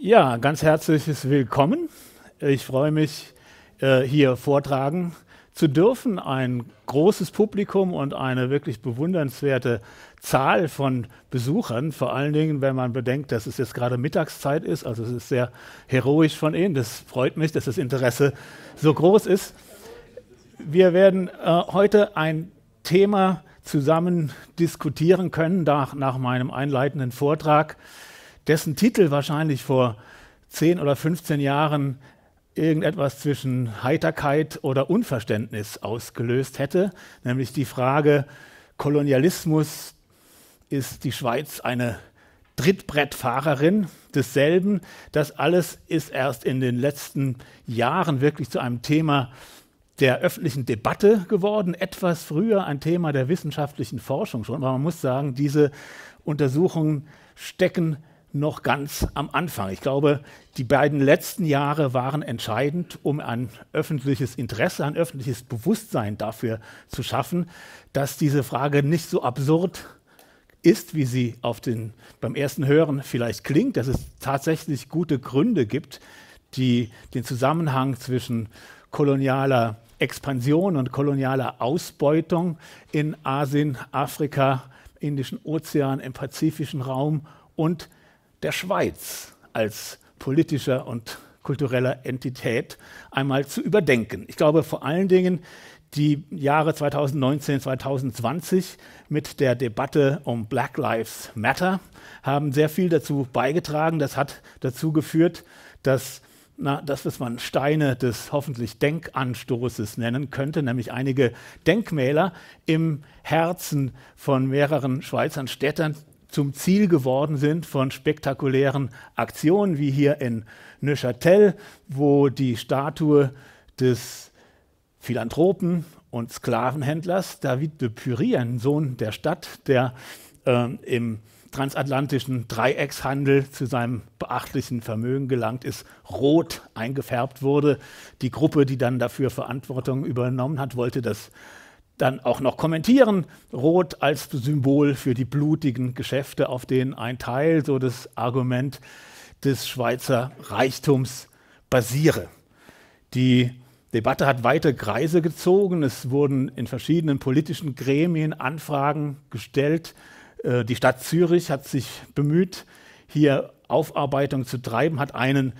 Ja, ganz herzliches Willkommen. Ich freue mich, äh, hier vortragen zu dürfen. Ein großes Publikum und eine wirklich bewundernswerte Zahl von Besuchern, vor allen Dingen, wenn man bedenkt, dass es jetzt gerade Mittagszeit ist. Also es ist sehr heroisch von Ihnen. Das freut mich, dass das Interesse so groß ist. Wir werden äh, heute ein Thema zusammen diskutieren können, nach, nach meinem einleitenden Vortrag, dessen Titel wahrscheinlich vor 10 oder 15 Jahren irgendetwas zwischen Heiterkeit oder Unverständnis ausgelöst hätte, nämlich die Frage Kolonialismus, ist die Schweiz eine Drittbrettfahrerin desselben. Das alles ist erst in den letzten Jahren wirklich zu einem Thema der öffentlichen Debatte geworden, etwas früher ein Thema der wissenschaftlichen Forschung schon. Aber man muss sagen, diese Untersuchungen stecken noch ganz am Anfang. Ich glaube, die beiden letzten Jahre waren entscheidend, um ein öffentliches Interesse, ein öffentliches Bewusstsein dafür zu schaffen, dass diese Frage nicht so absurd ist, wie sie auf den, beim ersten Hören vielleicht klingt, dass es tatsächlich gute Gründe gibt, die den Zusammenhang zwischen kolonialer Expansion und kolonialer Ausbeutung in Asien, Afrika, Indischen Ozean, im pazifischen Raum und der Schweiz als politischer und kultureller Entität einmal zu überdenken. Ich glaube vor allen Dingen die Jahre 2019, 2020 mit der Debatte um Black Lives Matter haben sehr viel dazu beigetragen. Das hat dazu geführt, dass na, das, was man Steine des hoffentlich Denkanstoßes nennen könnte, nämlich einige Denkmäler im Herzen von mehreren Schweizer Städten, zum Ziel geworden sind von spektakulären Aktionen, wie hier in Neuchâtel, wo die Statue des Philanthropen und Sklavenhändlers David de Pury, ein Sohn der Stadt, der äh, im transatlantischen Dreieckshandel zu seinem beachtlichen Vermögen gelangt ist, rot eingefärbt wurde. Die Gruppe, die dann dafür Verantwortung übernommen hat, wollte das dann auch noch kommentieren. Rot als Symbol für die blutigen Geschäfte, auf denen ein Teil so das Argument des Schweizer Reichtums basiere. Die Debatte hat weite Kreise gezogen. Es wurden in verschiedenen politischen Gremien Anfragen gestellt. Äh, die Stadt Zürich hat sich bemüht, hier Aufarbeitung zu treiben, hat einen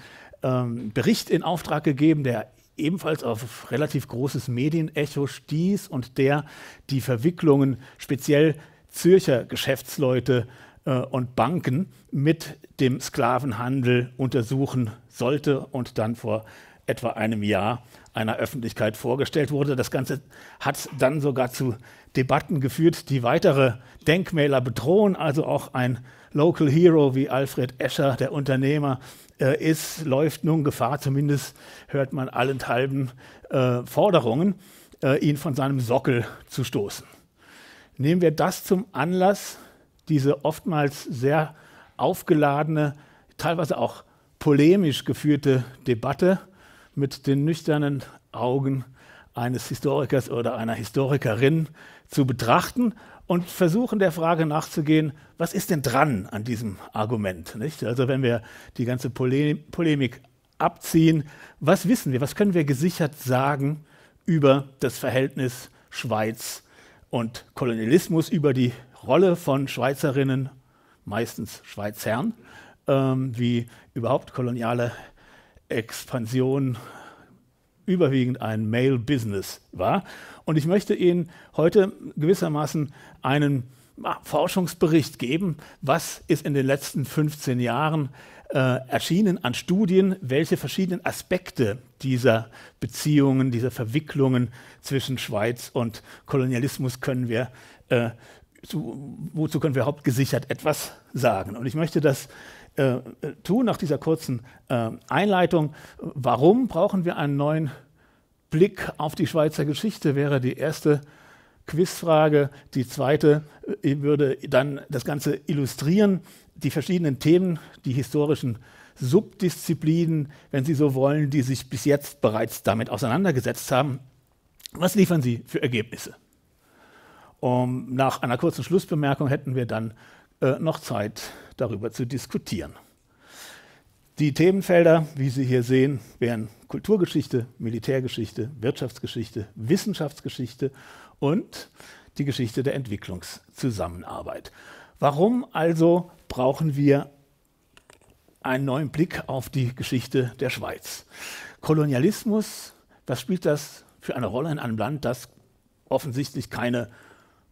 ähm, Bericht in Auftrag gegeben, der ebenfalls auf relativ großes Medienecho stieß und der die Verwicklungen speziell Zürcher Geschäftsleute äh, und Banken mit dem Sklavenhandel untersuchen sollte und dann vor etwa einem Jahr einer Öffentlichkeit vorgestellt wurde. Das Ganze hat dann sogar zu Debatten geführt, die weitere Denkmäler bedrohen, also auch ein Local Hero wie Alfred Escher, der Unternehmer, äh, ist, läuft nun Gefahr, zumindest hört man allenthalben äh, Forderungen, äh, ihn von seinem Sockel zu stoßen. Nehmen wir das zum Anlass, diese oftmals sehr aufgeladene, teilweise auch polemisch geführte Debatte mit den nüchternen Augen eines Historikers oder einer Historikerin zu betrachten und versuchen der Frage nachzugehen, was ist denn dran an diesem Argument? Nicht? Also wenn wir die ganze Pole Polemik abziehen, was wissen wir, was können wir gesichert sagen über das Verhältnis Schweiz und Kolonialismus, über die Rolle von Schweizerinnen, meistens Schweizern, ähm, wie überhaupt koloniale Expansion überwiegend ein Male-Business war. Und ich möchte Ihnen heute gewissermaßen einen ah, Forschungsbericht geben, was ist in den letzten 15 Jahren äh, erschienen an Studien, welche verschiedenen Aspekte dieser Beziehungen, dieser Verwicklungen zwischen Schweiz und Kolonialismus können wir, äh, zu, wozu können wir hauptgesichert etwas sagen. Und ich möchte das äh, tun nach dieser kurzen äh, Einleitung. Warum brauchen wir einen neuen Blick auf die Schweizer Geschichte wäre die erste Quizfrage. Die zweite äh, würde dann das Ganze illustrieren, die verschiedenen Themen, die historischen Subdisziplinen, wenn Sie so wollen, die sich bis jetzt bereits damit auseinandergesetzt haben. Was liefern Sie für Ergebnisse? Um, nach einer kurzen Schlussbemerkung hätten wir dann äh, noch Zeit, darüber zu diskutieren. Die Themenfelder, wie Sie hier sehen, wären Kulturgeschichte, Militärgeschichte, Wirtschaftsgeschichte, Wissenschaftsgeschichte und die Geschichte der Entwicklungszusammenarbeit. Warum also brauchen wir einen neuen Blick auf die Geschichte der Schweiz? Kolonialismus, was spielt das für eine Rolle in einem Land, das offensichtlich keine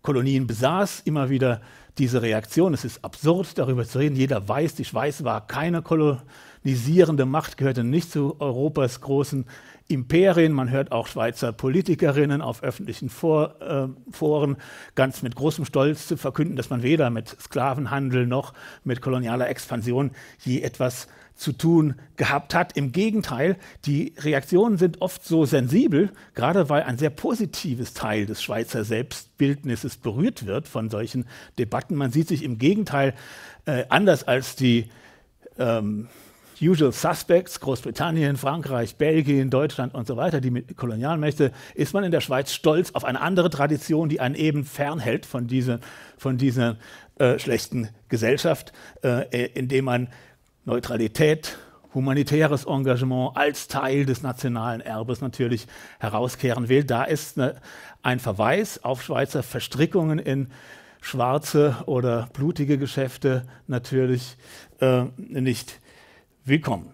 Kolonien besaß, immer wieder diese Reaktion. Es ist absurd, darüber zu reden. Jeder weiß, die Schweiz war keine Kolonie kolonisierende Macht gehörte nicht zu Europas großen Imperien. Man hört auch Schweizer Politikerinnen auf öffentlichen Vor äh, Foren ganz mit großem Stolz zu verkünden, dass man weder mit Sklavenhandel noch mit kolonialer Expansion je etwas zu tun gehabt hat. Im Gegenteil, die Reaktionen sind oft so sensibel, gerade weil ein sehr positives Teil des Schweizer Selbstbildnisses berührt wird von solchen Debatten. Man sieht sich im Gegenteil äh, anders als die ähm, Usual Suspects, Großbritannien, Frankreich, Belgien, Deutschland und so weiter, die Kolonialmächte, ist man in der Schweiz stolz auf eine andere Tradition, die einen eben fernhält von, diese, von dieser äh, schlechten Gesellschaft, äh, äh, indem man Neutralität, humanitäres Engagement als Teil des nationalen Erbes natürlich herauskehren will. Da ist ne, ein Verweis auf Schweizer Verstrickungen in schwarze oder blutige Geschäfte natürlich äh, nicht willkommen.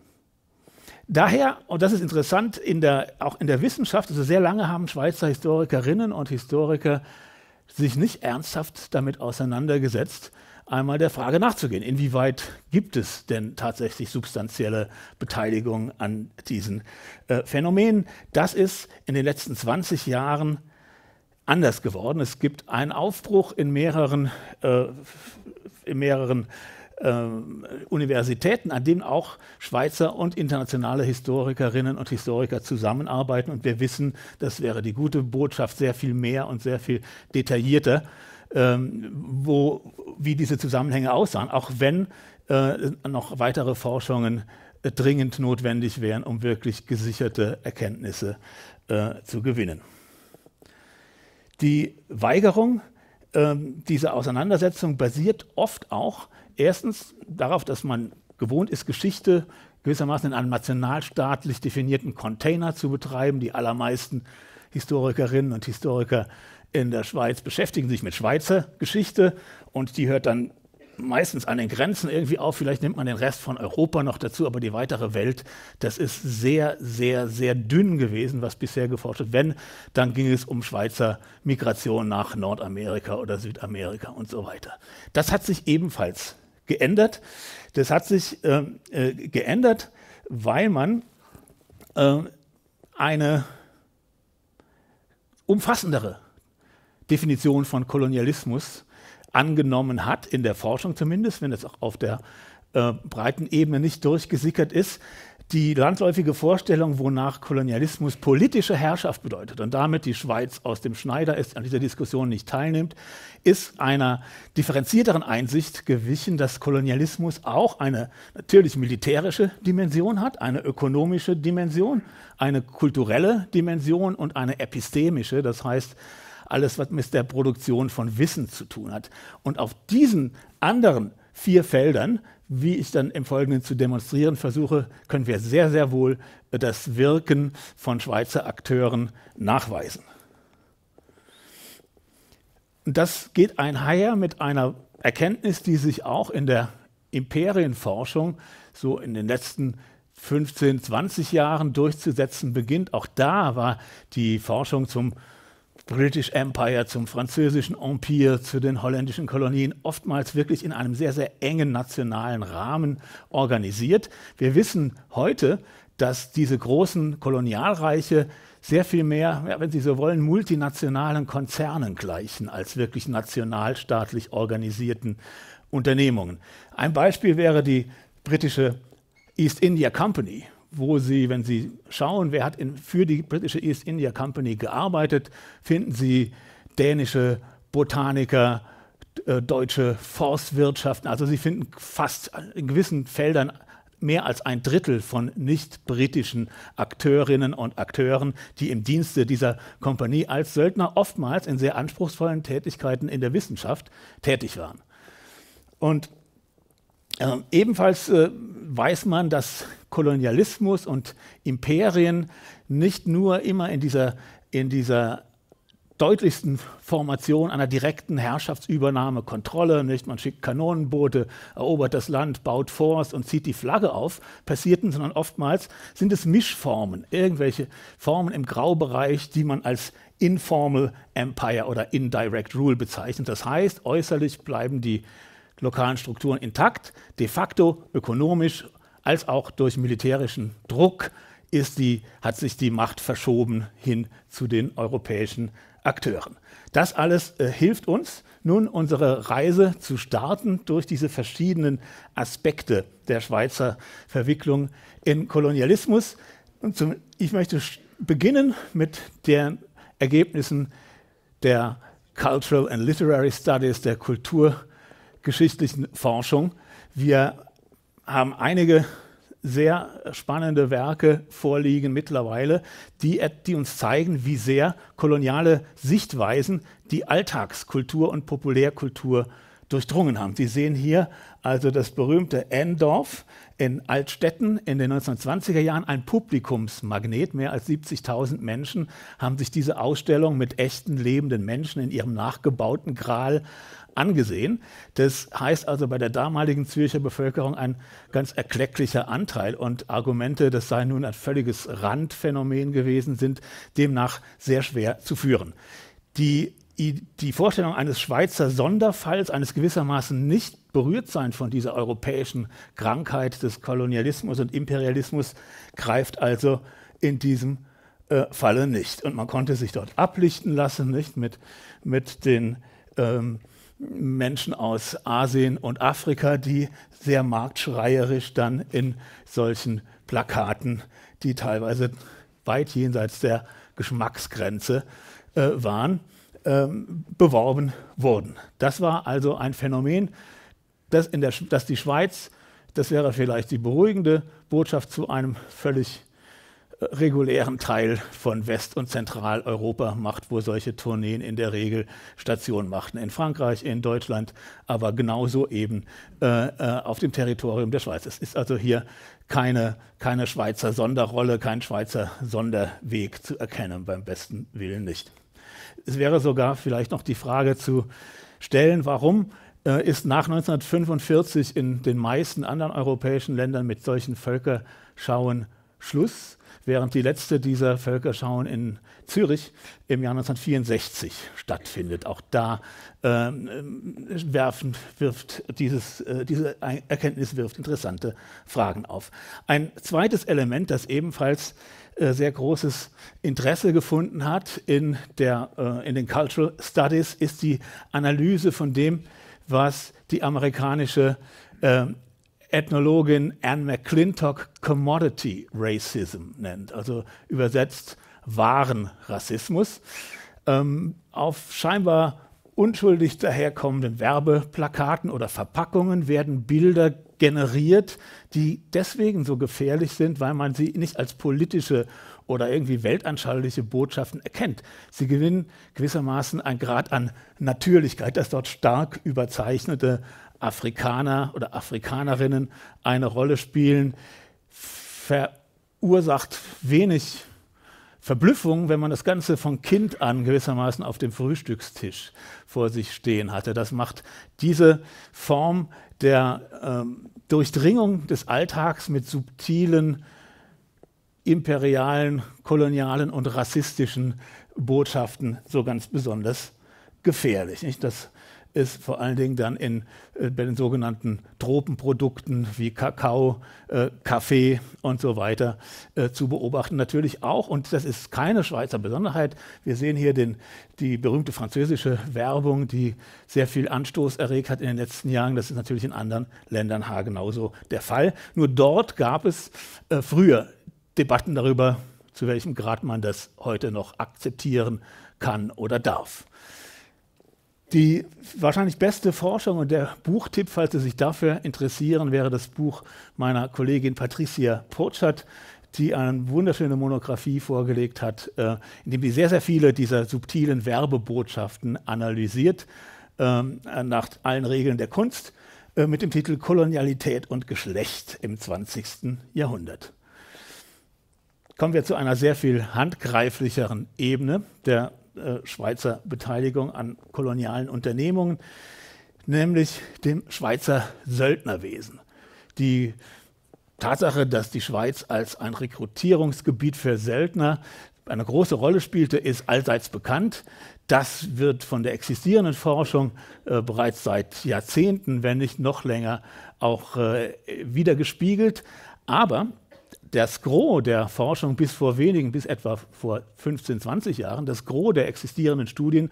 Daher, und das ist interessant, in der, auch in der Wissenschaft, also sehr lange haben Schweizer Historikerinnen und Historiker sich nicht ernsthaft damit auseinandergesetzt, einmal der Frage nachzugehen, inwieweit gibt es denn tatsächlich substanzielle Beteiligung an diesen äh, Phänomenen. Das ist in den letzten 20 Jahren anders geworden. Es gibt einen Aufbruch in mehreren, äh, in mehreren ähm, Universitäten, an denen auch Schweizer und internationale Historikerinnen und Historiker zusammenarbeiten. Und wir wissen, das wäre die gute Botschaft sehr viel mehr und sehr viel detaillierter, ähm, wo, wie diese Zusammenhänge aussahen, auch wenn äh, noch weitere Forschungen äh, dringend notwendig wären, um wirklich gesicherte Erkenntnisse äh, zu gewinnen. Die Weigerung, ähm, dieser Auseinandersetzung basiert oft auch Erstens darauf, dass man gewohnt ist, Geschichte gewissermaßen in einem nationalstaatlich definierten Container zu betreiben. Die allermeisten Historikerinnen und Historiker in der Schweiz beschäftigen sich mit Schweizer Geschichte und die hört dann meistens an den Grenzen irgendwie auf. Vielleicht nimmt man den Rest von Europa noch dazu, aber die weitere Welt, das ist sehr, sehr, sehr dünn gewesen, was bisher geforscht wird. Wenn, dann ging es um Schweizer Migration nach Nordamerika oder Südamerika und so weiter. Das hat sich ebenfalls geändert. Das hat sich äh, äh, geändert, weil man äh, eine umfassendere Definition von Kolonialismus angenommen hat, in der Forschung zumindest, wenn es auch auf der äh, breiten Ebene nicht durchgesickert ist, die landläufige Vorstellung, wonach Kolonialismus politische Herrschaft bedeutet und damit die Schweiz aus dem Schneider ist, an dieser Diskussion nicht teilnimmt, ist einer differenzierteren Einsicht gewichen, dass Kolonialismus auch eine natürlich militärische Dimension hat, eine ökonomische Dimension, eine kulturelle Dimension und eine epistemische, das heißt alles, was mit der Produktion von Wissen zu tun hat. Und auf diesen anderen vier Feldern wie ich dann im Folgenden zu demonstrieren versuche, können wir sehr, sehr wohl das Wirken von Schweizer Akteuren nachweisen. Das geht einher mit einer Erkenntnis, die sich auch in der Imperienforschung so in den letzten 15, 20 Jahren durchzusetzen beginnt. Auch da war die Forschung zum British Empire zum französischen Empire, zu den holländischen Kolonien, oftmals wirklich in einem sehr, sehr engen nationalen Rahmen organisiert. Wir wissen heute, dass diese großen Kolonialreiche sehr viel mehr, ja, wenn Sie so wollen, multinationalen Konzernen gleichen als wirklich nationalstaatlich organisierten Unternehmungen. Ein Beispiel wäre die britische East India Company, wo Sie, wenn Sie schauen, wer hat in, für die britische East India Company gearbeitet, finden Sie dänische Botaniker, äh, deutsche Forstwirtschaften. Also Sie finden fast in gewissen Feldern mehr als ein Drittel von nicht-britischen Akteurinnen und Akteuren, die im Dienste dieser Kompanie als Söldner oftmals in sehr anspruchsvollen Tätigkeiten in der Wissenschaft tätig waren. Und ähm, ebenfalls äh, weiß man, dass Kolonialismus und Imperien nicht nur immer in dieser, in dieser deutlichsten Formation einer direkten Herrschaftsübernahme, Kontrolle, nicht? Man schickt Kanonenboote, erobert das Land, baut Forts und zieht die Flagge auf, passierten, sondern oftmals sind es Mischformen, irgendwelche Formen im Graubereich, die man als Informal Empire oder Indirect Rule bezeichnet. Das heißt, äußerlich bleiben die lokalen Strukturen intakt. De facto ökonomisch als auch durch militärischen Druck die, hat sich die Macht verschoben hin zu den europäischen Akteuren. Das alles äh, hilft uns nun, unsere Reise zu starten durch diese verschiedenen Aspekte der Schweizer Verwicklung in Kolonialismus. Und zum, ich möchte beginnen mit den Ergebnissen der Cultural and Literary Studies, der Kultur- geschichtlichen Forschung. Wir haben einige sehr spannende Werke vorliegen mittlerweile, die, die, uns zeigen, wie sehr koloniale Sichtweisen die Alltagskultur und Populärkultur durchdrungen haben. Sie sehen hier also das berühmte Endorf in Altstädten in den 1920er Jahren ein Publikumsmagnet. Mehr als 70.000 Menschen haben sich diese Ausstellung mit echten lebenden Menschen in ihrem nachgebauten Gral angesehen. Das heißt also bei der damaligen Zürcher Bevölkerung ein ganz erklecklicher Anteil und Argumente, das sei nun ein völliges Randphänomen gewesen, sind demnach sehr schwer zu führen. Die die Vorstellung eines Schweizer Sonderfalls, eines gewissermaßen nicht berührt sein von dieser europäischen Krankheit des Kolonialismus und Imperialismus, greift also in diesem äh, Falle nicht. Und man konnte sich dort ablichten lassen, nicht mit, mit den ähm, Menschen aus Asien und Afrika, die sehr marktschreierisch dann in solchen Plakaten, die teilweise weit jenseits der Geschmacksgrenze äh, waren, ähm, beworben wurden. Das war also ein Phänomen, dass, in der, das die Schweiz, das wäre vielleicht die beruhigende Botschaft zu einem völlig äh, regulären Teil von West- und Zentraleuropa macht, wo solche Tourneen in der Regel Stationen machten. In Frankreich, in Deutschland, aber genauso eben äh, äh, auf dem Territorium der Schweiz. Es ist also hier keine, keine Schweizer Sonderrolle, kein Schweizer Sonderweg zu erkennen, beim besten Willen nicht. Es wäre sogar vielleicht noch die Frage zu stellen, warum äh, ist nach 1945 in den meisten anderen europäischen Ländern mit solchen Völkerschauen Schluss, während die letzte dieser Völkerschauen in Zürich im Jahr 1964 stattfindet. Auch da ähm, werfen, wirft dieses, äh, diese Erkenntnis wirft interessante Fragen auf. Ein zweites Element, das ebenfalls äh, sehr großes Interesse gefunden hat in, der, äh, in den Cultural Studies, ist die Analyse von dem, was die amerikanische äh, Ethnologin Anne McClintock Commodity Racism nennt, also übersetzt Warenrassismus, ähm, auf scheinbar unschuldig daherkommenden Werbeplakaten oder Verpackungen werden Bilder generiert, die deswegen so gefährlich sind, weil man sie nicht als politische oder irgendwie weltanschauliche Botschaften erkennt. Sie gewinnen gewissermaßen ein Grad an Natürlichkeit, dass dort stark überzeichnete Afrikaner oder Afrikanerinnen eine Rolle spielen, verursacht wenig Verblüffung, wenn man das Ganze von Kind an gewissermaßen auf dem Frühstückstisch vor sich stehen hatte. Das macht diese Form der ähm, Durchdringung des Alltags mit subtilen, imperialen, kolonialen und rassistischen Botschaften so ganz besonders gefährlich. Nicht? Das ist vor allen Dingen dann in, äh, bei den sogenannten Tropenprodukten wie Kakao, äh, Kaffee und so weiter äh, zu beobachten. Natürlich auch, und das ist keine Schweizer Besonderheit, wir sehen hier den, die berühmte französische Werbung, die sehr viel Anstoß erregt hat in den letzten Jahren. Das ist natürlich in anderen Ländern genauso der Fall. Nur dort gab es äh, früher Debatten darüber, zu welchem Grad man das heute noch akzeptieren kann oder darf. Die wahrscheinlich beste Forschung und der Buchtipp, falls Sie sich dafür interessieren, wäre das Buch meiner Kollegin Patricia Portschat, die eine wunderschöne Monographie vorgelegt hat, äh, in dem sie sehr, sehr viele dieser subtilen Werbebotschaften analysiert, ähm, nach allen Regeln der Kunst, äh, mit dem Titel Kolonialität und Geschlecht im 20. Jahrhundert. Kommen wir zu einer sehr viel handgreiflicheren Ebene der äh, Schweizer Beteiligung an kolonialen Unternehmungen, nämlich dem Schweizer Söldnerwesen. Die Tatsache, dass die Schweiz als ein Rekrutierungsgebiet für Söldner eine große Rolle spielte, ist allseits bekannt. Das wird von der existierenden Forschung äh, bereits seit Jahrzehnten, wenn nicht noch länger, auch äh, wieder gespiegelt. Aber das Gros der Forschung bis vor wenigen, bis etwa vor 15, 20 Jahren, das Gros der existierenden Studien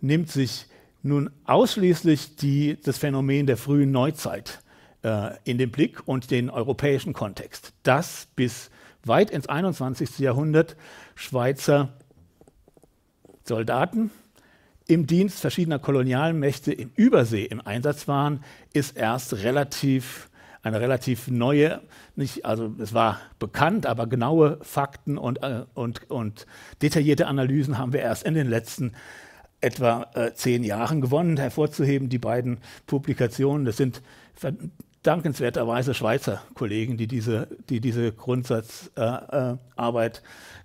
nimmt sich nun ausschließlich die, das Phänomen der frühen Neuzeit äh, in den Blick und den europäischen Kontext. Das bis weit ins 21. Jahrhundert Schweizer Soldaten im Dienst verschiedener Kolonialmächte im Übersee im Einsatz waren, ist erst relativ eine relativ neue, nicht, also es war bekannt, aber genaue Fakten und, äh, und, und detaillierte Analysen haben wir erst in den letzten etwa äh, zehn Jahren gewonnen. Hervorzuheben die beiden Publikationen, das sind dankenswerterweise Schweizer Kollegen, die diese, die diese Grundsatzarbeit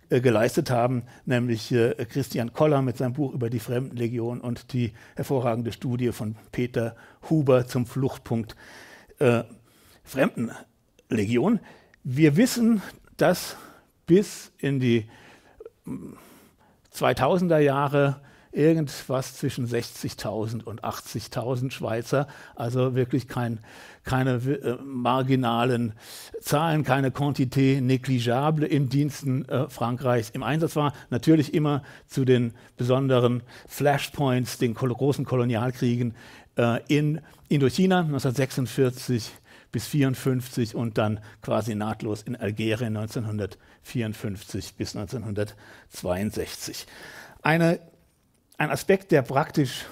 äh, äh, äh, geleistet haben, nämlich äh, Christian Koller mit seinem Buch über die Fremdenlegion und die hervorragende Studie von Peter Huber zum Fluchtpunkt äh, Fremdenlegion. Wir wissen, dass bis in die 2000er mm, Jahre irgendwas zwischen 60.000 und 80.000 Schweizer, also wirklich kein, keine äh, marginalen Zahlen, keine Quantité negligible im Diensten äh, Frankreichs im Einsatz war. Natürlich immer zu den besonderen Flashpoints, den kol großen Kolonialkriegen äh, in Indochina 1946 bis 54 und dann quasi nahtlos in Algerien 1954 bis 1962. Eine, ein Aspekt, der praktisch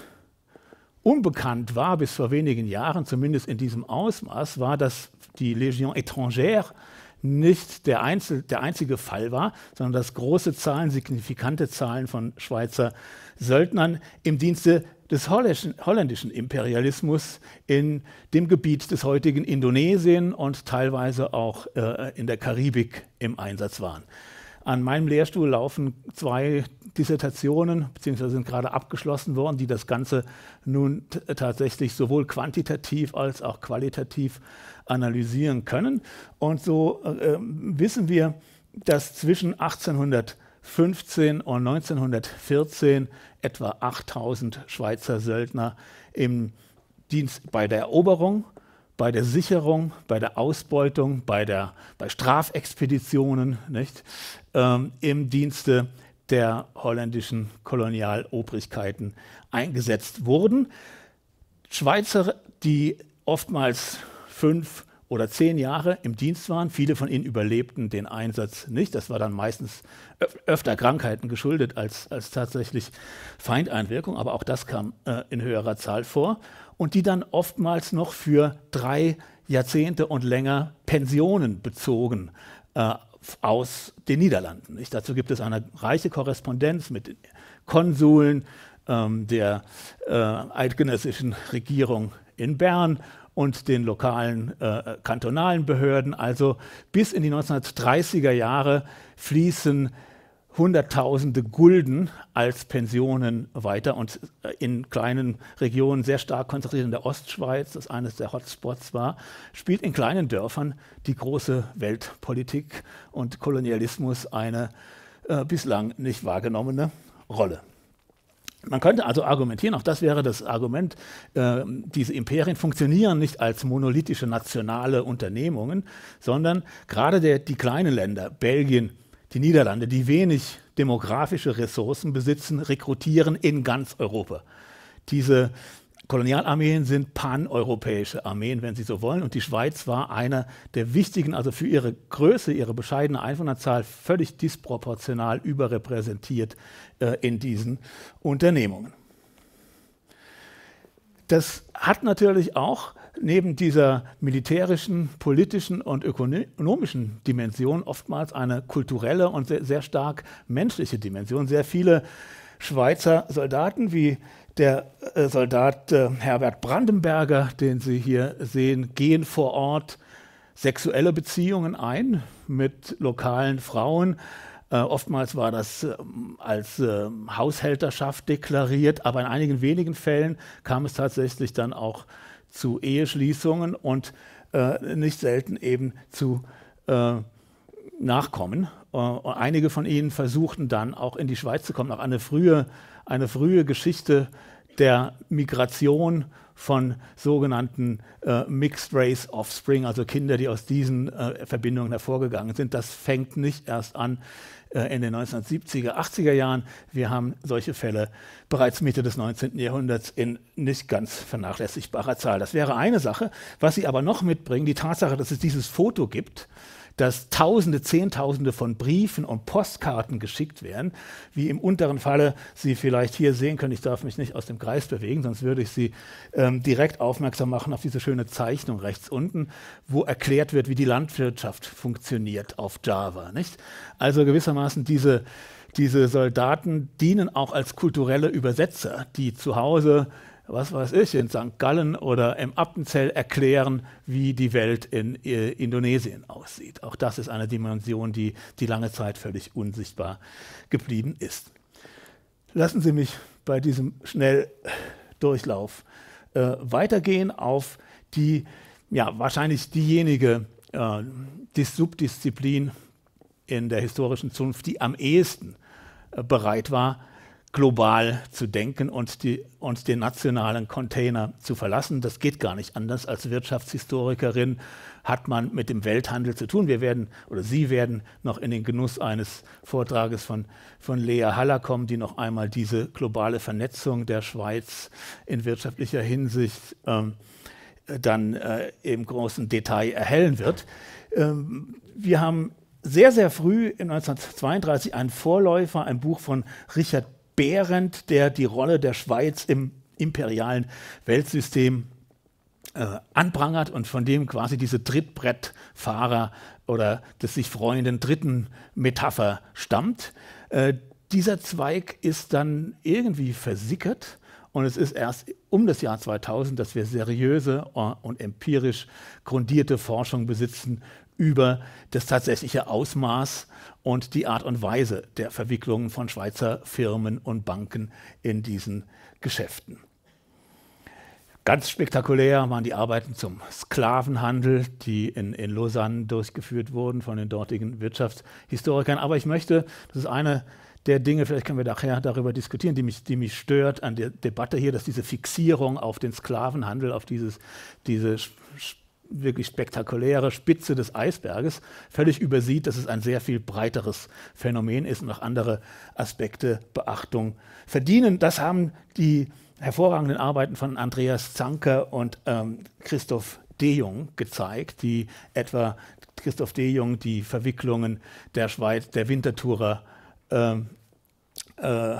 unbekannt war bis vor wenigen Jahren, zumindest in diesem Ausmaß, war, dass die Legion étrangère nicht der, Einzel der einzige Fall war, sondern dass große Zahlen, signifikante Zahlen von Schweizer Söldnern im Dienste des holländischen, Imperialismus in dem Gebiet des heutigen Indonesien und teilweise auch äh, in der Karibik im Einsatz waren. An meinem Lehrstuhl laufen zwei Dissertationen, beziehungsweise sind gerade abgeschlossen worden, die das Ganze nun tatsächlich sowohl quantitativ als auch qualitativ analysieren können. Und so äh, ähm, wissen wir, dass zwischen 1815 und 1914 etwa 8000 Schweizer Söldner im Dienst bei der Eroberung, bei der Sicherung, bei der Ausbeutung, bei, der, bei Strafexpeditionen nicht, ähm, im Dienste der holländischen Kolonialobrigkeiten eingesetzt wurden. Schweizer, die oftmals fünf oder zehn Jahre im Dienst waren. Viele von ihnen überlebten den Einsatz nicht. Das war dann meistens öfter Krankheiten geschuldet als, als tatsächlich Feindeinwirkung, aber auch das kam äh, in höherer Zahl vor. Und die dann oftmals noch für drei Jahrzehnte und länger Pensionen bezogen äh, aus den Niederlanden. Nicht? Dazu gibt es eine reiche Korrespondenz mit den Konsuln ähm, der äh, eidgenössischen Regierung in Bern und den lokalen äh, kantonalen Behörden. Also bis in die 1930er Jahre fließen Hunderttausende Gulden als Pensionen weiter und äh, in kleinen Regionen sehr stark konzentriert in der Ostschweiz, das eines der Hotspots war, spielt in kleinen Dörfern die große Weltpolitik und Kolonialismus eine äh, bislang nicht wahrgenommene Rolle. Man könnte also argumentieren, auch das wäre das Argument, äh, diese Imperien funktionieren nicht als monolithische nationale Unternehmungen, sondern gerade der, die kleinen Länder, Belgien, die Niederlande, die wenig demografische Ressourcen besitzen, rekrutieren in ganz Europa. Diese Kolonialarmeen sind paneuropäische Armeen, wenn Sie so wollen. Und die Schweiz war einer der wichtigen, also für ihre Größe, ihre bescheidene Einwohnerzahl völlig disproportional überrepräsentiert äh, in diesen Unternehmungen. Das hat natürlich auch neben dieser militärischen, politischen und ökonomischen Dimension oftmals eine kulturelle und sehr, sehr stark menschliche Dimension. Sehr viele Schweizer Soldaten wie der äh, Soldat äh, Herbert Brandenberger, den Sie hier sehen, gehen vor Ort sexuelle Beziehungen ein mit lokalen Frauen. Äh, oftmals war das ähm, als ähm, Haushälterschaft deklariert, aber in einigen wenigen Fällen kam es tatsächlich dann auch zu Eheschließungen und nicht selten eben zu Nachkommen. und einige von ihnen versuchten dann auch in die Schweiz zu kommen. Auch eine frühe, eine frühe Geschichte der Migration von sogenannten äh, Mixed Race Offspring, also Kinder, die aus diesen äh, Verbindungen hervorgegangen sind. Das fängt nicht erst an äh, in den 1970er, 80er Jahren. Wir haben solche Fälle bereits Mitte des 19. Jahrhunderts in nicht ganz vernachlässigbarer Zahl. Das wäre eine Sache. Was sie aber noch mitbringen, die Tatsache, dass es dieses Foto gibt, dass Tausende, Zehntausende von Briefen und Postkarten geschickt werden, wie im unteren Falle Sie vielleicht hier sehen können. Ich darf mich nicht aus dem Kreis bewegen, sonst würde ich Sie ähm, direkt aufmerksam machen auf diese schöne Zeichnung rechts unten, wo erklärt wird, wie die Landwirtschaft funktioniert auf Java. Nicht? Also gewissermaßen diese, diese Soldaten dienen auch als kulturelle Übersetzer, die zu Hause was weiß ich, in St. Gallen oder im Appenzell erklären, wie die Welt in äh, Indonesien aussieht. Auch das ist eine Dimension, die, die lange Zeit völlig unsichtbar geblieben ist. Lassen Sie mich bei diesem Schnelldurchlauf äh, weitergehen auf die, ja, wahrscheinlich diejenige äh, die Subdisziplin in der historischen Zunft, die am ehesten äh, bereit war, global zu denken und, die, und den nationalen Container zu verlassen. Das geht gar nicht anders. Als Wirtschaftshistorikerin hat man mit dem Welthandel zu tun. Wir werden oder Sie werden noch in den Genuss eines Vortrages von, von Lea Haller kommen, die noch einmal diese globale Vernetzung der Schweiz in wirtschaftlicher Hinsicht ähm, dann äh, im großen Detail erhellen wird. Ähm, wir haben sehr, sehr früh in 1932 einen Vorläufer, ein Buch von Richard Behrendt, der die Rolle der Schweiz im imperialen Weltsystem äh, anprangert und von dem quasi diese Trittbrettfahrer oder des sich freuenden dritten Metapher stammt. Äh, dieser Zweig ist dann irgendwie versickert und es ist erst um das Jahr 2000, dass wir seriöse und empirisch grundierte Forschung besitzen über das tatsächliche Ausmaß und die Art und Weise der Verwicklungen von Schweizer Firmen und Banken in diesen Geschäften. Ganz spektakulär waren die Arbeiten zum Sklavenhandel, die in, in Lausanne durchgeführt wurden von den dortigen Wirtschaftshistorikern. Aber ich möchte, das ist eine der Dinge, vielleicht können wir nachher darüber diskutieren, die mich, die mich stört an der Debatte hier, dass diese Fixierung auf den Sklavenhandel, auf dieses, diese wirklich spektakuläre Spitze des Eisberges völlig übersieht, dass es ein sehr viel breiteres Phänomen ist und auch andere Aspekte Beachtung verdienen. Das haben die hervorragenden Arbeiten von Andreas Zanker und ähm, Christoph De Jong gezeigt, die etwa Christoph De Jong die Verwicklungen der Schweiz, der Winterthurer ähm, äh,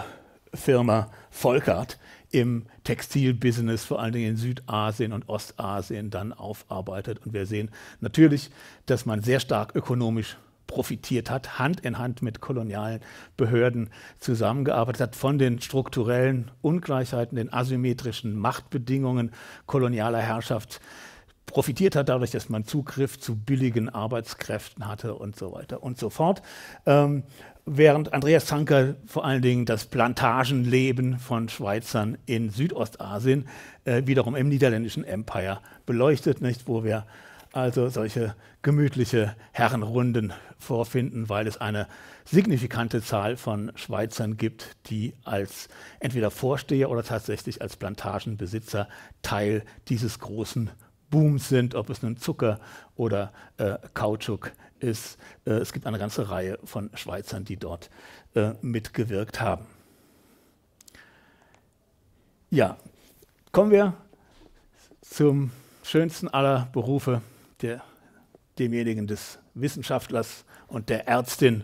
Firma Volkert im Textilbusiness, vor allen Dingen in Südasien und Ostasien, dann aufarbeitet. Und wir sehen natürlich, dass man sehr stark ökonomisch profitiert hat, Hand in Hand mit kolonialen Behörden zusammengearbeitet hat, von den strukturellen Ungleichheiten, den asymmetrischen Machtbedingungen kolonialer Herrschaft profitiert hat dadurch, dass man Zugriff zu billigen Arbeitskräften hatte und so weiter und so fort. Ähm, während Andreas Zanker vor allen Dingen das Plantagenleben von Schweizern in Südostasien äh, wiederum im niederländischen Empire beleuchtet, nicht, wo wir also solche gemütliche Herrenrunden vorfinden, weil es eine signifikante Zahl von Schweizern gibt, die als entweder Vorsteher oder tatsächlich als Plantagenbesitzer Teil dieses großen Booms sind, ob es nun Zucker oder äh, Kautschuk ist, äh, es gibt eine ganze Reihe von Schweizern, die dort äh, mitgewirkt haben. Ja, kommen wir zum schönsten aller Berufe, der, demjenigen des Wissenschaftlers und der Ärztin.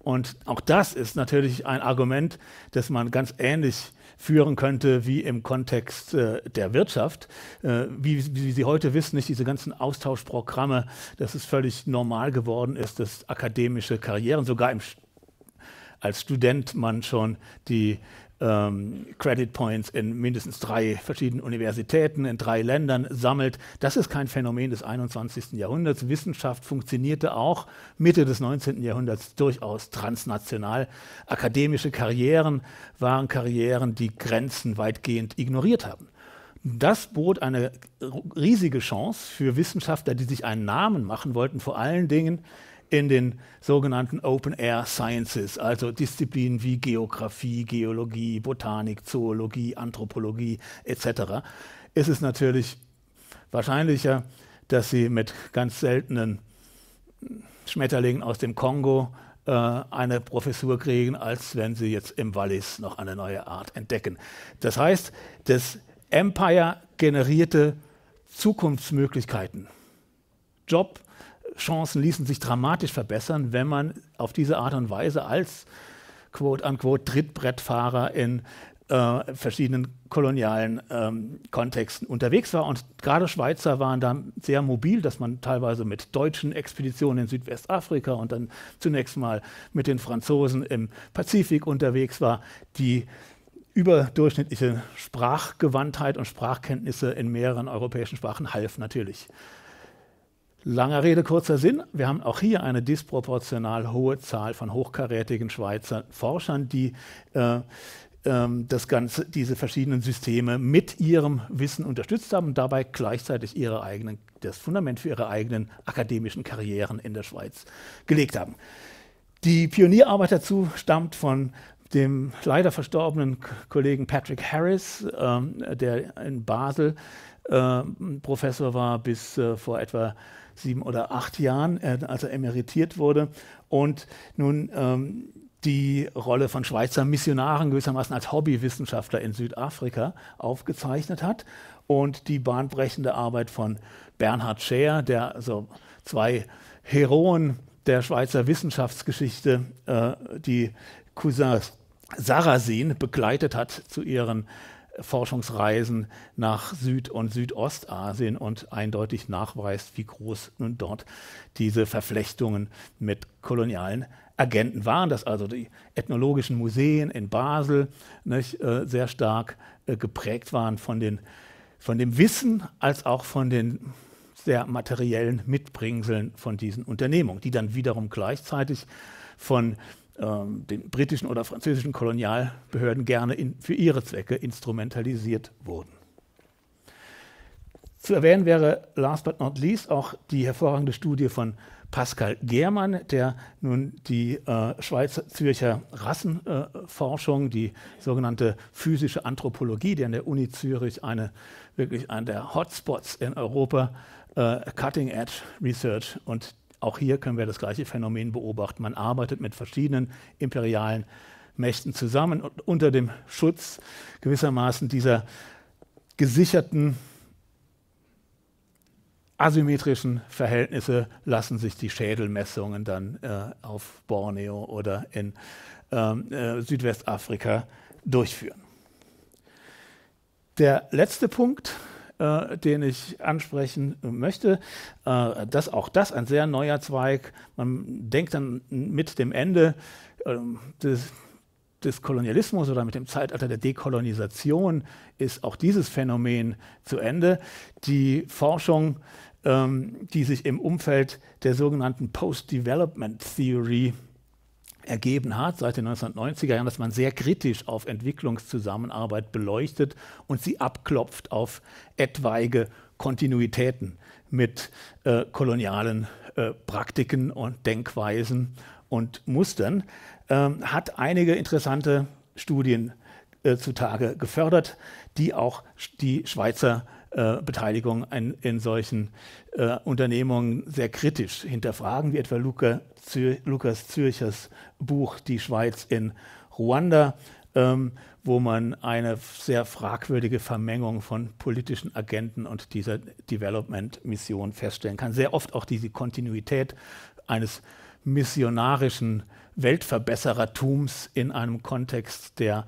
Und auch das ist natürlich ein Argument, das man ganz ähnlich führen könnte wie im Kontext äh, der Wirtschaft. Äh, wie, wie, Sie heute wissen, nicht diese ganzen Austauschprogramme, dass es völlig normal geworden ist, dass akademische Karrieren sogar im als Student man schon die ähm, Credit Points in mindestens drei verschiedenen Universitäten, in drei Ländern sammelt. Das ist kein Phänomen des 21. Jahrhunderts. Wissenschaft funktionierte auch Mitte des 19. Jahrhunderts durchaus transnational. Akademische Karrieren waren Karrieren, die Grenzen weitgehend ignoriert haben. Das bot eine riesige Chance für Wissenschaftler, die sich einen Namen machen wollten, vor allen Dingen in den sogenannten Open Air Sciences, also Disziplinen wie Geographie, Geologie, Botanik, Zoologie, Anthropologie etc., ist es natürlich wahrscheinlicher, dass sie mit ganz seltenen Schmetterlingen aus dem Kongo äh, eine Professur kriegen, als wenn sie jetzt im Wallis noch eine neue Art entdecken. Das heißt, das Empire generierte Zukunftsmöglichkeiten. Job, Chancen ließen sich dramatisch verbessern, wenn man auf diese Art und Weise als quote-unquote Trittbrettfahrer in äh, verschiedenen kolonialen ähm, Kontexten unterwegs war. Und gerade Schweizer waren da sehr mobil, dass man teilweise mit deutschen Expeditionen in Südwestafrika und dann zunächst mal mit den Franzosen im Pazifik unterwegs war, die überdurchschnittliche Sprachgewandtheit und Sprachkenntnisse in mehreren europäischen Sprachen half natürlich. Langer Rede, kurzer Sinn. Wir haben auch hier eine disproportional hohe Zahl von hochkarätigen Schweizer Forschern, die äh, ähm, das Ganze, diese verschiedenen Systeme mit ihrem Wissen unterstützt haben und dabei gleichzeitig ihre eigenen, das Fundament für ihre eigenen akademischen Karrieren in der Schweiz gelegt haben. Die Pionierarbeit dazu stammt von dem leider verstorbenen Kollegen Patrick Harris, ähm, der in Basel äh, Professor war bis äh, vor etwa sieben oder acht Jahren, äh, als er emeritiert wurde. Und nun ähm, die Rolle von Schweizer Missionaren gewissermaßen als Hobbywissenschaftler in Südafrika aufgezeichnet hat und die bahnbrechende Arbeit von Bernhard Scheer, der so also zwei Heroen der Schweizer Wissenschaftsgeschichte, äh, die Cousins Sarrazin begleitet hat zu ihren Forschungsreisen nach Süd- und Südostasien und eindeutig nachweist, wie groß nun dort diese Verflechtungen mit kolonialen Agenten waren das also. Die ethnologischen Museen in Basel nicht, äh, sehr stark äh, geprägt waren von, den, von dem Wissen als auch von den sehr materiellen Mitbringseln von diesen Unternehmungen, die dann wiederum gleichzeitig von ähm, den britischen oder französischen Kolonialbehörden gerne in, für ihre Zwecke instrumentalisiert wurden. Zu erwähnen wäre last but not least auch die hervorragende Studie von Pascal Germann, der nun die äh, Schweizer Zürcher Rassenforschung, äh, die sogenannte physische Anthropologie, der an der Uni Zürich eine wirklich einer der Hotspots in Europa, äh, Cutting Edge Research und auch hier können wir das gleiche Phänomen beobachten. Man arbeitet mit verschiedenen imperialen Mächten zusammen und unter dem Schutz gewissermaßen dieser gesicherten asymmetrischen Verhältnisse lassen sich die Schädelmessungen dann äh, auf Borneo oder in ähm, äh, Südwestafrika durchführen. Der letzte Punkt, äh, den ich ansprechen äh, möchte. Äh, das, auch das ein sehr neuer Zweig. Man denkt dann mit dem Ende äh, des des Kolonialismus oder mit dem Zeitalter der Dekolonisation ist auch dieses Phänomen zu Ende. Die Forschung, ähm, die sich im Umfeld der sogenannten Post-Development Theory ergeben hat seit den 1990er Jahren, dass man sehr kritisch auf Entwicklungszusammenarbeit beleuchtet und sie abklopft auf etwaige Kontinuitäten mit äh, kolonialen äh, Praktiken und Denkweisen und Mustern, ähm, hat einige interessante Studien äh, zutage gefördert, die auch die Schweizer äh, Beteiligung ein, in solchen äh, Unternehmungen sehr kritisch hinterfragen, wie etwa Luca, Zür, Lukas Zürchers Buch Die Schweiz in Ruanda, ähm, wo man eine sehr fragwürdige Vermengung von politischen Agenten und dieser Development-Mission feststellen kann. Sehr oft auch diese Kontinuität eines missionarischen Weltverbesserertums in einem Kontext, der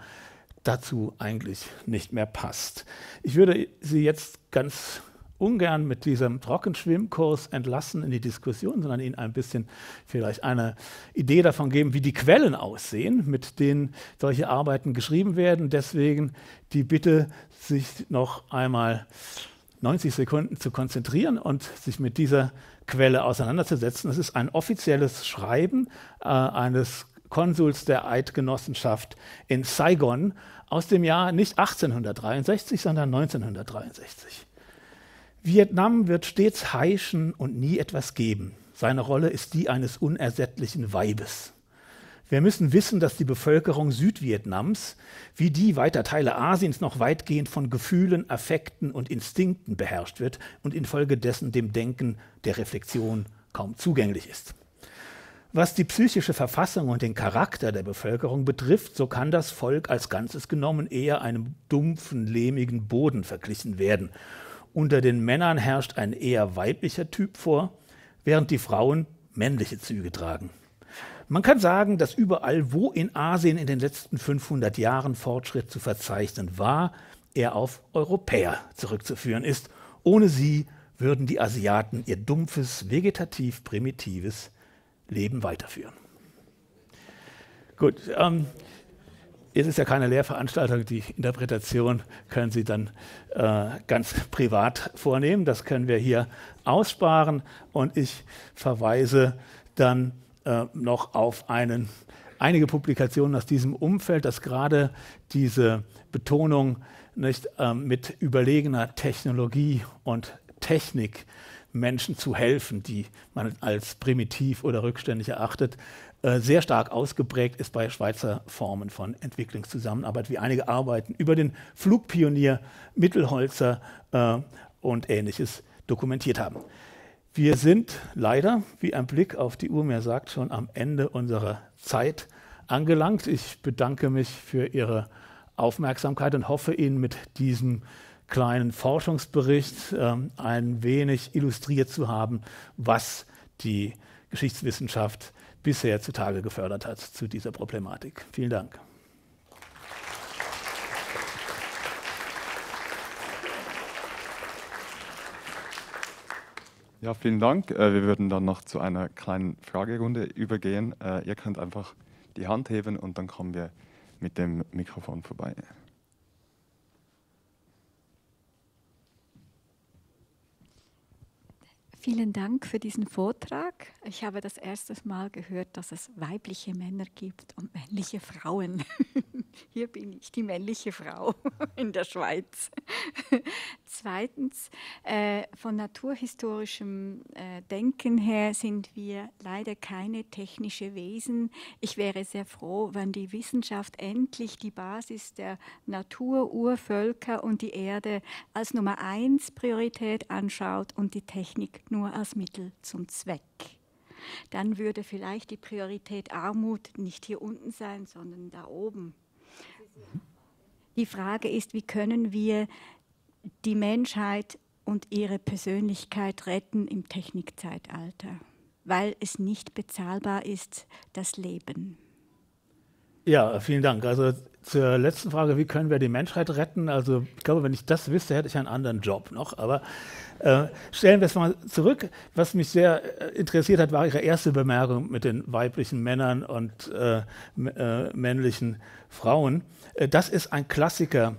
dazu eigentlich nicht mehr passt. Ich würde Sie jetzt ganz ungern mit diesem Trockenschwimmkurs entlassen in die Diskussion, sondern Ihnen ein bisschen vielleicht eine Idee davon geben, wie die Quellen aussehen, mit denen solche Arbeiten geschrieben werden. Deswegen die Bitte, sich noch einmal 90 Sekunden zu konzentrieren und sich mit dieser Quelle auseinanderzusetzen. Das ist ein offizielles Schreiben äh, eines Konsuls der Eidgenossenschaft in Saigon aus dem Jahr nicht 1863, sondern 1963. Vietnam wird stets heischen und nie etwas geben. Seine Rolle ist die eines unersättlichen Weibes. Wir müssen wissen, dass die Bevölkerung Südvietnams, wie die weiter Teile Asiens, noch weitgehend von Gefühlen, Affekten und Instinkten beherrscht wird und infolgedessen dem Denken der Reflexion kaum zugänglich ist. Was die psychische Verfassung und den Charakter der Bevölkerung betrifft, so kann das Volk als Ganzes genommen eher einem dumpfen, lehmigen Boden verglichen werden. Unter den Männern herrscht ein eher weiblicher Typ vor, während die Frauen männliche Züge tragen. Man kann sagen, dass überall, wo in Asien in den letzten 500 Jahren Fortschritt zu verzeichnen war, er auf Europäer zurückzuführen ist. Ohne sie würden die Asiaten ihr dumpfes, vegetativ primitives Leben weiterführen. Gut, ähm, jetzt ist ja keine Lehrveranstaltung, die Interpretation können Sie dann äh, ganz privat vornehmen, das können wir hier aussparen und ich verweise dann äh, noch auf einen, einige Publikationen aus diesem Umfeld, dass gerade diese Betonung nicht, äh, mit überlegener Technologie und Technik Menschen zu helfen, die man als primitiv oder rückständig erachtet, äh, sehr stark ausgeprägt ist bei Schweizer Formen von Entwicklungszusammenarbeit, wie einige Arbeiten über den Flugpionier Mittelholzer äh, und ähnliches dokumentiert haben. Wir sind leider, wie ein Blick auf die Uhr mir sagt, schon am Ende unserer Zeit angelangt. Ich bedanke mich für Ihre Aufmerksamkeit und hoffe Ihnen mit diesem kleinen Forschungsbericht ähm, ein wenig illustriert zu haben, was die Geschichtswissenschaft bisher zutage gefördert hat zu dieser Problematik. Vielen Dank. Ja, vielen Dank. Äh, wir würden dann noch zu einer kleinen Fragerunde übergehen. Äh, ihr könnt einfach die Hand heben und dann kommen wir mit dem Mikrofon vorbei. Vielen Dank für diesen Vortrag. Ich habe das erste Mal gehört, dass es weibliche Männer gibt und männliche Frauen. Hier bin ich die männliche Frau in der Schweiz. Zweitens, äh, von naturhistorischem äh, Denken her sind wir leider keine technische Wesen. Ich wäre sehr froh, wenn die Wissenschaft endlich die Basis der Natur, Urvölker und die Erde als Nummer eins Priorität anschaut und die Technik nur als Mittel zum Zweck. Dann würde vielleicht die Priorität Armut nicht hier unten sein, sondern da oben. Die Frage ist, wie können wir die Menschheit und ihre Persönlichkeit retten im Technikzeitalter, weil es nicht bezahlbar ist, das Leben. Ja, vielen Dank. Also zur letzten Frage, wie können wir die Menschheit retten? Also ich glaube, wenn ich das wüsste, hätte ich einen anderen Job noch. Aber äh, stellen wir es mal zurück. Was mich sehr äh, interessiert hat, war Ihre erste Bemerkung mit den weiblichen Männern und äh, äh männlichen Frauen. Äh, das ist ein Klassiker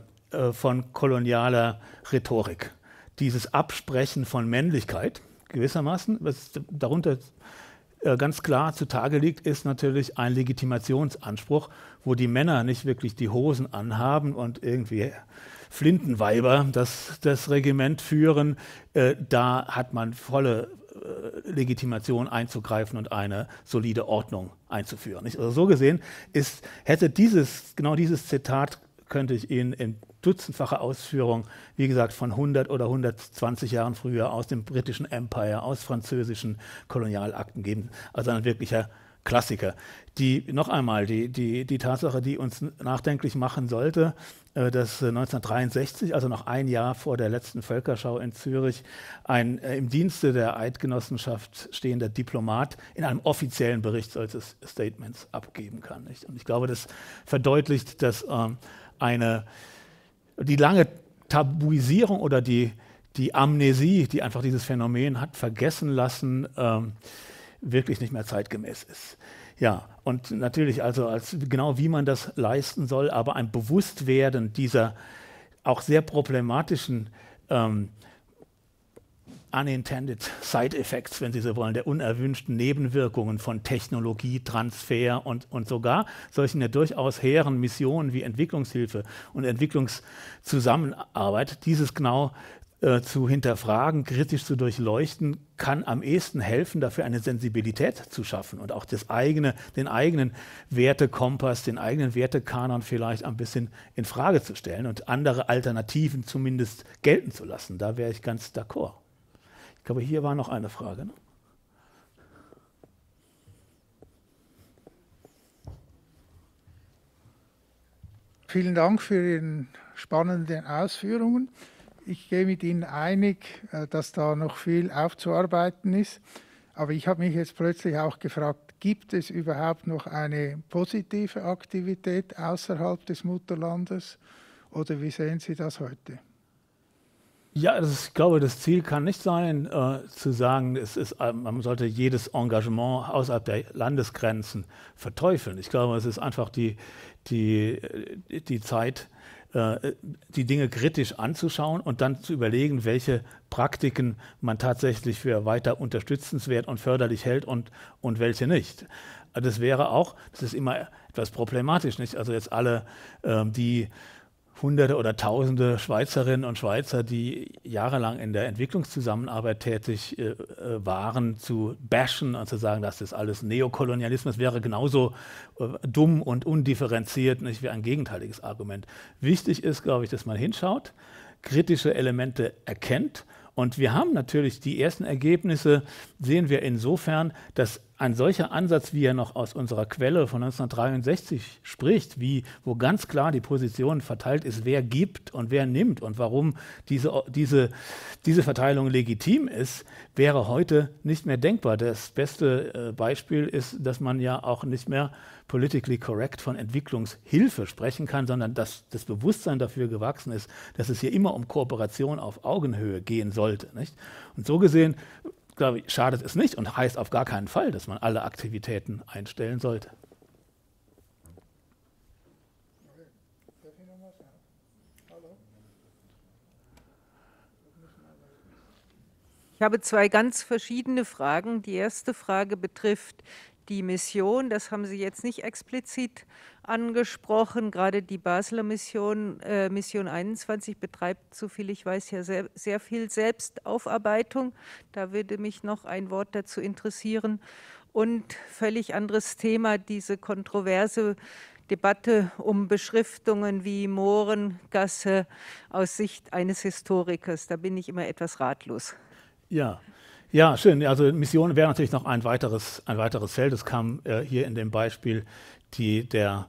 von kolonialer Rhetorik. Dieses Absprechen von Männlichkeit gewissermaßen. Was darunter äh, ganz klar zutage liegt, ist natürlich ein Legitimationsanspruch, wo die Männer nicht wirklich die Hosen anhaben und irgendwie Flintenweiber das, das Regiment führen. Äh, da hat man volle äh, Legitimation einzugreifen und eine solide Ordnung einzuführen. Also so gesehen ist, hätte dieses, genau dieses Zitat könnte ich Ihnen in dutzendfache Ausführung, wie gesagt, von 100 oder 120 Jahren früher aus dem britischen Empire, aus französischen Kolonialakten geben. Also ein wirklicher Klassiker. Die, noch einmal, die, die, die Tatsache, die uns nachdenklich machen sollte, äh, dass 1963, äh, also noch ein Jahr vor der letzten Völkerschau in Zürich, ein äh, im Dienste der Eidgenossenschaft stehender Diplomat in einem offiziellen Bericht solches Statements abgeben kann. Nicht? Und ich glaube, das verdeutlicht, dass ähm, eine die lange Tabuisierung oder die, die Amnesie, die einfach dieses Phänomen hat, vergessen lassen, ähm, wirklich nicht mehr zeitgemäß ist. Ja, und natürlich also als genau wie man das leisten soll, aber ein Bewusstwerden dieser auch sehr problematischen ähm, unintended side effects, wenn Sie so wollen, der unerwünschten Nebenwirkungen von Technologietransfer und, und sogar solchen ja durchaus hehren Missionen wie Entwicklungshilfe und Entwicklungszusammenarbeit, dieses genau äh, zu hinterfragen, kritisch zu durchleuchten, kann am ehesten helfen, dafür eine Sensibilität zu schaffen und auch das eigene, den eigenen Wertekompass, den eigenen Wertekanon vielleicht ein bisschen in Frage zu stellen und andere Alternativen zumindest gelten zu lassen. Da wäre ich ganz d'accord. Ich glaube, hier war noch eine Frage. Ne? Vielen Dank für Ihre spannenden Ausführungen. Ich gehe mit Ihnen einig, äh, dass da noch viel aufzuarbeiten ist. Aber ich habe mich jetzt plötzlich auch gefragt, gibt es überhaupt noch eine positive Aktivität außerhalb des Mutterlandes oder wie sehen Sie das heute? Ja, ist, ich glaube, das Ziel kann nicht sein, äh, zu sagen, es ist, äh, man sollte jedes Engagement außerhalb der Landesgrenzen verteufeln. Ich glaube, es ist einfach die, die, äh, die Zeit, äh, die Dinge kritisch anzuschauen und dann zu überlegen, welche Praktiken man tatsächlich für weiter unterstützenswert und förderlich hält und, und welche nicht. Das wäre auch, das ist immer etwas problematisch, nicht? Also jetzt alle, ähm, die Hunderte oder Tausende Schweizerinnen und Schweizer, die jahrelang in der Entwicklungszusammenarbeit tätig äh, äh, waren, zu bashen und zu sagen, das ist alles Neokolonialismus wäre genauso äh, dumm und undifferenziert, nicht wie ein gegenteiliges Argument. Wichtig ist, glaube ich, dass man hinschaut, kritische Elemente erkennt. Und wir haben natürlich die ersten Ergebnisse, sehen wir insofern, dass ein solcher Ansatz, wie er noch aus unserer Quelle von 1963 spricht, wie, wo ganz klar die Position verteilt ist, wer gibt und wer nimmt und warum diese, diese, diese Verteilung legitim ist, wäre heute nicht mehr denkbar. Das beste äh, Beispiel ist, dass man ja auch nicht mehr politically correct von Entwicklungshilfe sprechen kann, sondern dass das Bewusstsein dafür gewachsen ist, dass es hier immer um Kooperation auf Augenhöhe gehen sollte. Nicht? Und so gesehen glaube ich, schadet es nicht und heißt auf gar keinen Fall, dass man alle Aktivitäten einstellen sollte. Ich habe zwei ganz verschiedene Fragen. Die erste Frage betrifft die Mission, das haben Sie jetzt nicht explizit angesprochen, gerade die Basler Mission, äh, Mission 21 betreibt, so viel ich weiß, ja sehr, sehr viel Selbstaufarbeitung. Da würde mich noch ein Wort dazu interessieren. Und völlig anderes Thema, diese kontroverse Debatte um Beschriftungen wie Mohrengasse aus Sicht eines Historikers. Da bin ich immer etwas ratlos. Ja, ja, schön. Also Mission wäre natürlich noch ein weiteres, ein weiteres Feld. Es kam äh, hier in dem Beispiel die, der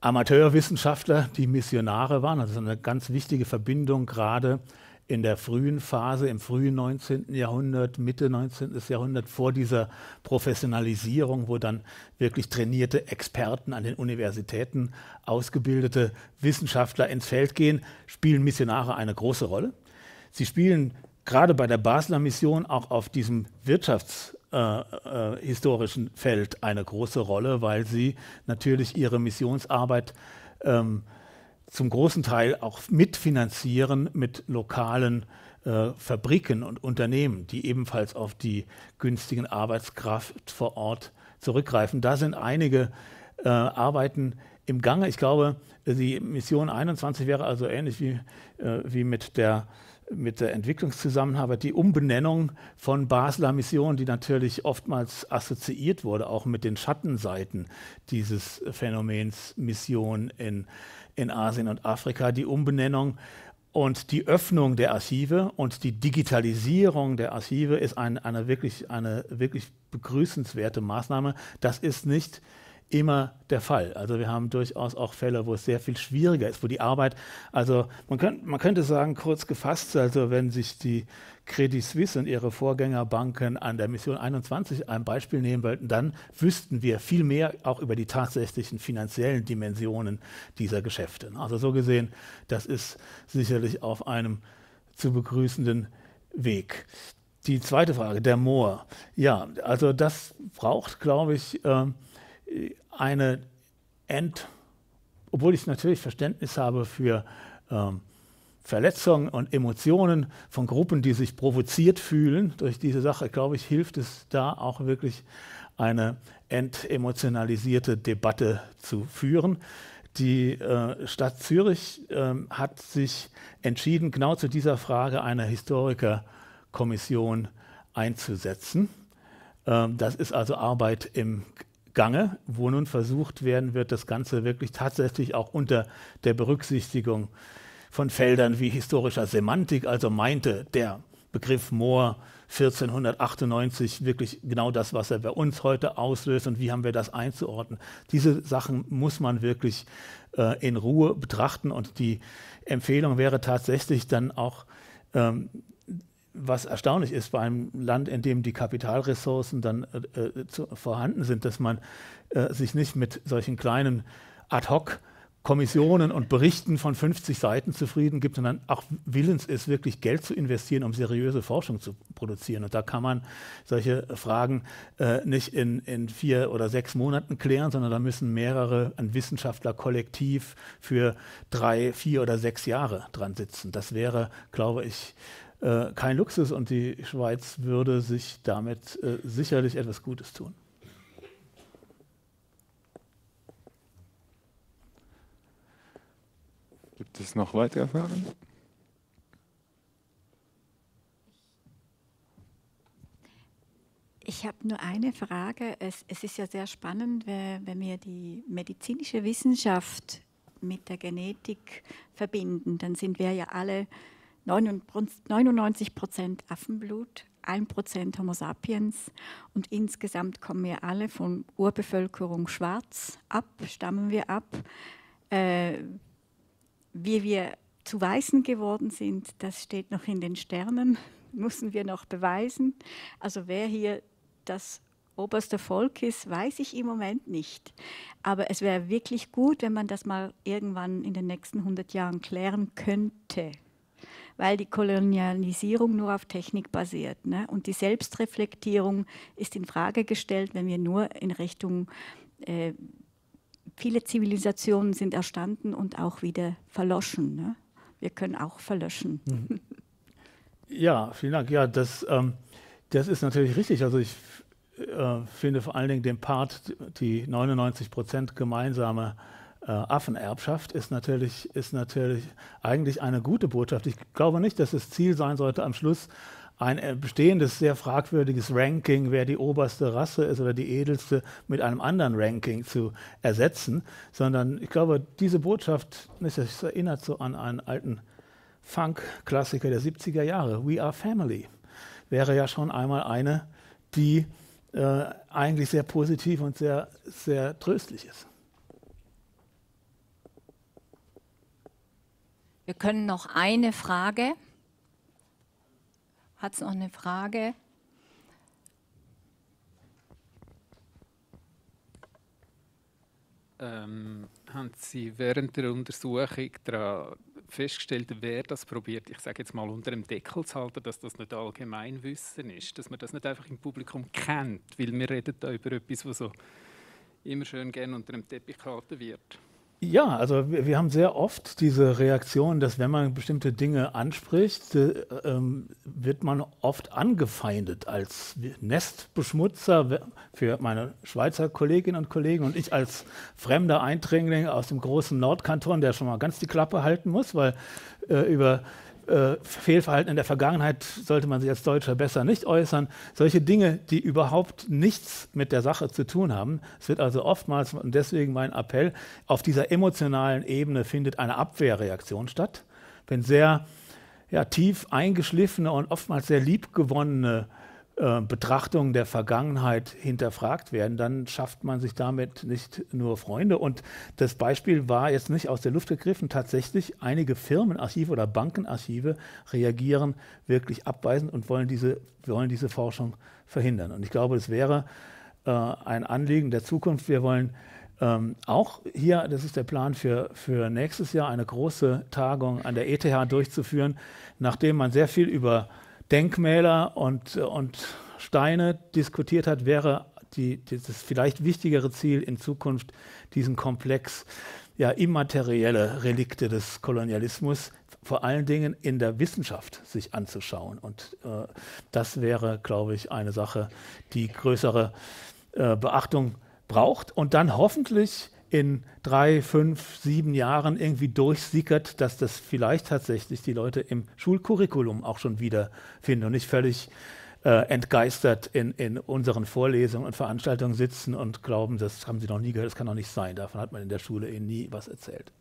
Amateurwissenschaftler, die Missionare waren. Das also ist eine ganz wichtige Verbindung gerade in der frühen Phase, im frühen 19. Jahrhundert, Mitte 19. Jahrhundert, vor dieser Professionalisierung, wo dann wirklich trainierte Experten an den Universitäten, ausgebildete Wissenschaftler ins Feld gehen, spielen Missionare eine große Rolle. Sie spielen gerade bei der Basler Mission auch auf diesem wirtschaftshistorischen äh, äh, Feld eine große Rolle, weil sie natürlich ihre Missionsarbeit ähm, zum großen Teil auch mitfinanzieren mit lokalen äh, Fabriken und Unternehmen, die ebenfalls auf die günstigen Arbeitskraft vor Ort zurückgreifen. Da sind einige äh, Arbeiten im Gange. Ich glaube, die Mission 21 wäre also ähnlich wie, äh, wie mit der äh, mit der Entwicklungszusammenarbeit die Umbenennung von Basler Mission, die natürlich oftmals assoziiert wurde, auch mit den Schattenseiten dieses Phänomens Mission in, in Asien und Afrika, die Umbenennung und die Öffnung der Archive und die Digitalisierung der Archive ist ein, eine, wirklich, eine wirklich begrüßenswerte Maßnahme. Das ist nicht immer der Fall. Also wir haben durchaus auch Fälle, wo es sehr viel schwieriger ist, wo die Arbeit, also man, könnt, man könnte sagen, kurz gefasst, also wenn sich die Credit Suisse und ihre Vorgängerbanken an der Mission 21 ein Beispiel nehmen wollten, dann wüssten wir viel mehr auch über die tatsächlichen finanziellen Dimensionen dieser Geschäfte. Also so gesehen, das ist sicherlich auf einem zu begrüßenden Weg. Die zweite Frage, der Moor. Ja, also das braucht, glaube ich, äh, eine End, obwohl ich natürlich Verständnis habe für ähm, Verletzungen und Emotionen von Gruppen, die sich provoziert fühlen durch diese Sache, glaube ich, hilft es da auch wirklich eine entemotionalisierte Debatte zu führen. Die äh, Stadt Zürich äh, hat sich entschieden, genau zu dieser Frage eine Historikerkommission einzusetzen. Ähm, das ist also Arbeit im Gange, wo nun versucht werden wird, das Ganze wirklich tatsächlich auch unter der Berücksichtigung von Feldern wie historischer Semantik, also meinte der Begriff Moore 1498 wirklich genau das, was er bei uns heute auslöst und wie haben wir das einzuordnen. Diese Sachen muss man wirklich äh, in Ruhe betrachten und die Empfehlung wäre tatsächlich dann auch ähm, was erstaunlich ist bei einem Land, in dem die Kapitalressourcen dann äh, äh zu, vorhanden sind, dass man äh, sich nicht mit solchen kleinen Ad-hoc Kommissionen und Berichten von 50 Seiten zufrieden gibt, sondern auch willens ist, wirklich Geld zu investieren, um seriöse Forschung zu produzieren. Und da kann man solche Fragen äh, nicht in, in vier oder sechs Monaten klären, sondern da müssen mehrere, ein Wissenschaftler kollektiv für drei, vier oder sechs Jahre dran sitzen. Das wäre, glaube ich, äh, kein Luxus und die Schweiz würde sich damit äh, sicherlich etwas Gutes tun. Gibt es noch weitere Fragen? Ich habe nur eine Frage. Es, es, ist ja sehr spannend, wenn wir die medizinische Wissenschaft mit der Genetik verbinden, dann sind wir ja alle 99 Prozent Affenblut, 1 Prozent Homo sapiens und insgesamt kommen wir alle von Urbevölkerung schwarz ab, stammen wir ab. Äh, wie wir zu Weißen geworden sind, das steht noch in den Sternen, müssen wir noch beweisen. Also wer hier das oberste Volk ist, weiß ich im Moment nicht. Aber es wäre wirklich gut, wenn man das mal irgendwann in den nächsten 100 Jahren klären könnte weil die Kolonialisierung nur auf Technik basiert. Ne? Und die Selbstreflektierung ist in Frage gestellt, wenn wir nur in Richtung äh, viele Zivilisationen sind erstanden und auch wieder verloschen. Ne? Wir können auch verlöschen. Mhm. Ja, vielen Dank. Ja, das, ähm, das ist natürlich richtig. Also ich äh, finde vor allen Dingen den Part, die 99 Prozent gemeinsame äh, Affenerbschaft ist natürlich, ist natürlich eigentlich eine gute Botschaft. Ich glaube nicht, dass das Ziel sein sollte, am Schluss ein äh, bestehendes, sehr fragwürdiges Ranking, wer die oberste Rasse ist oder die edelste, mit einem anderen Ranking zu ersetzen, sondern ich glaube, diese Botschaft, das erinnert so an einen alten Funk-Klassiker der 70er Jahre, We Are Family, wäre ja schon einmal eine, die äh, eigentlich sehr positiv und sehr, sehr tröstlich ist. Wir können noch eine Frage. Hat es noch eine Frage? Ähm, haben Sie während der Untersuchung festgestellt, wer das probiert, ich sage jetzt mal unter dem Deckel zu halten, dass das nicht Allgemeinwissen ist, dass man das nicht einfach im Publikum kennt, weil wir reden da über etwas, was so immer schön gerne unter dem Teppich gehalten wird. Ja, also wir, wir, haben sehr oft diese Reaktion, dass wenn man bestimmte Dinge anspricht, äh, ähm, wird man oft angefeindet als Nestbeschmutzer für meine Schweizer Kolleginnen und Kollegen und ich als fremder Eindringling aus dem großen Nordkanton, der schon mal ganz die Klappe halten muss, weil äh, über äh, Fehlverhalten in der Vergangenheit sollte man sich als Deutscher besser nicht äußern. Solche Dinge, die überhaupt nichts mit der Sache zu tun haben. Es wird also oftmals, und deswegen mein Appell, auf dieser emotionalen Ebene findet eine Abwehrreaktion statt. Wenn sehr ja, tief eingeschliffene und oftmals sehr liebgewonnene äh, Betrachtungen der Vergangenheit hinterfragt werden, dann schafft man sich damit nicht nur Freunde. Und das Beispiel war jetzt nicht aus der Luft gegriffen. Tatsächlich einige Firmenarchive oder Bankenarchive reagieren wirklich abweisend und wollen diese, wollen diese Forschung verhindern. Und ich glaube, es wäre äh, ein Anliegen der Zukunft. Wir wollen ähm, auch hier, das ist der Plan für, für nächstes Jahr, eine große Tagung an der ETH durchzuführen, nachdem man sehr viel über Denkmäler und, und Steine diskutiert hat, wäre die, dieses vielleicht wichtigere Ziel in Zukunft, diesen Komplex ja, immaterielle Relikte des Kolonialismus vor allen Dingen in der Wissenschaft sich anzuschauen. Und äh, das wäre, glaube ich, eine Sache, die größere äh, Beachtung braucht und dann hoffentlich in drei, fünf, sieben Jahren irgendwie durchsickert, dass das vielleicht tatsächlich die Leute im Schulcurriculum auch schon wieder finden und nicht völlig äh, entgeistert in, in unseren Vorlesungen und Veranstaltungen sitzen und glauben, das haben sie noch nie gehört, das kann doch nicht sein, davon hat man in der Schule eh nie was erzählt.